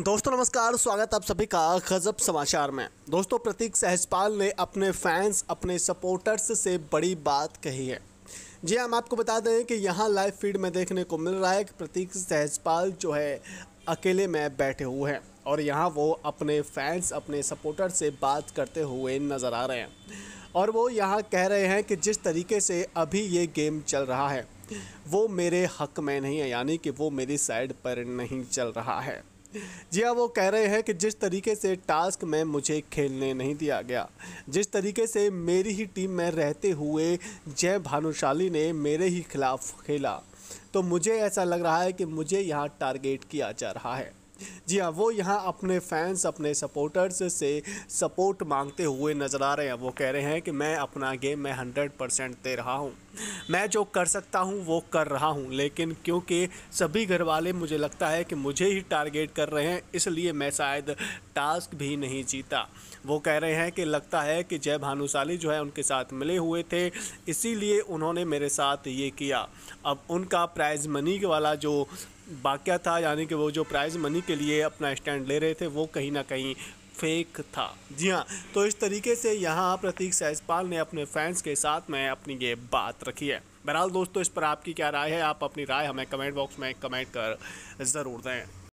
दोस्तों नमस्कार स्वागत आप सभी का गजब समाचार में दोस्तों प्रतीक सहजपाल ने अपने फैंस अपने सपोर्टर्स से बड़ी बात कही है जी हाँ, हम आपको बता दें कि यहाँ लाइव फीड में देखने को मिल रहा है कि प्रतीक सहजपाल जो है अकेले में बैठे हुए हैं और यहाँ वो अपने फैंस अपने सपोर्टर से बात करते हुए नज़र आ रहे हैं और वो यहाँ कह रहे हैं कि जिस तरीके से अभी ये गेम चल रहा है वो मेरे हक में नहीं है यानी कि वो मेरी साइड पर नहीं चल रहा है जी हाँ वो कह रहे हैं कि जिस तरीके से टास्क में मुझे खेलने नहीं दिया गया जिस तरीके से मेरी ही टीम में रहते हुए जय भानुशाली ने मेरे ही खिलाफ खेला तो मुझे ऐसा लग रहा है कि मुझे यहाँ टारगेट किया जा रहा है जी हाँ वो यहाँ अपने फैंस अपने सपोर्टर्स से सपोर्ट मांगते हुए नज़र आ रहे हैं वो कह रहे हैं कि मैं अपना गेम में हंड्रेड परसेंट दे रहा हूँ मैं जो कर सकता हूँ वो कर रहा हूँ लेकिन क्योंकि सभी घर वाले मुझे लगता है कि मुझे ही टारगेट कर रहे हैं इसलिए मैं शायद टास्क भी नहीं जीता वो कह रहे हैं कि लगता है कि जय भानुशाली जो है उनके साथ मिले हुए थे इसीलिए उन्होंने मेरे साथ ये किया अब उनका प्राइज़ मनी वाला जो वाक्य था यानी कि वो जो प्राइज़ मनी के लिए अपना स्टैंड ले रहे थे वो कहीं ना कहीं फेक था जी हाँ तो इस तरीके से यहाँ प्रतीक सहजपाल ने अपने फैंस के साथ में अपनी ये बात रखी है बहरहाल दोस्तों इस पर आपकी क्या राय है आप अपनी राय हमें कमेंट बॉक्स में कमेंट कर ज़रूर दें